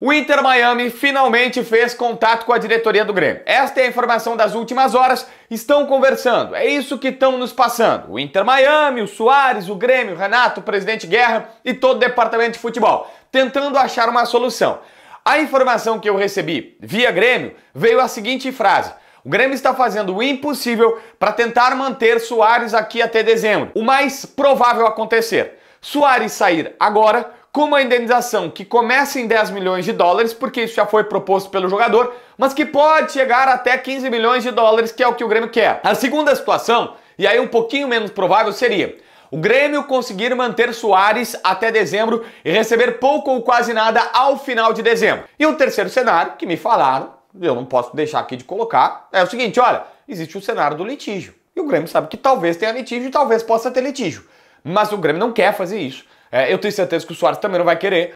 O Inter Miami finalmente fez contato com a diretoria do Grêmio. Esta é a informação das últimas horas. Estão conversando, é isso que estão nos passando. O Inter Miami, o Soares, o Grêmio, o Renato, o presidente Guerra e todo o departamento de futebol, tentando achar uma solução. A informação que eu recebi via Grêmio veio a seguinte frase. O Grêmio está fazendo o impossível para tentar manter Soares aqui até dezembro. O mais provável acontecer Soares sair agora com uma indenização que começa em 10 milhões de dólares, porque isso já foi proposto pelo jogador, mas que pode chegar até 15 milhões de dólares, que é o que o Grêmio quer. A segunda situação, e aí um pouquinho menos provável, seria o Grêmio conseguir manter Soares até dezembro e receber pouco ou quase nada ao final de dezembro. E um terceiro cenário que me falaram, eu não posso deixar aqui de colocar, é o seguinte: olha, existe o cenário do litígio. E o Grêmio sabe que talvez tenha litígio, talvez possa ter litígio. Mas o Grêmio não quer fazer isso. É, eu tenho certeza que o Soares também não vai querer.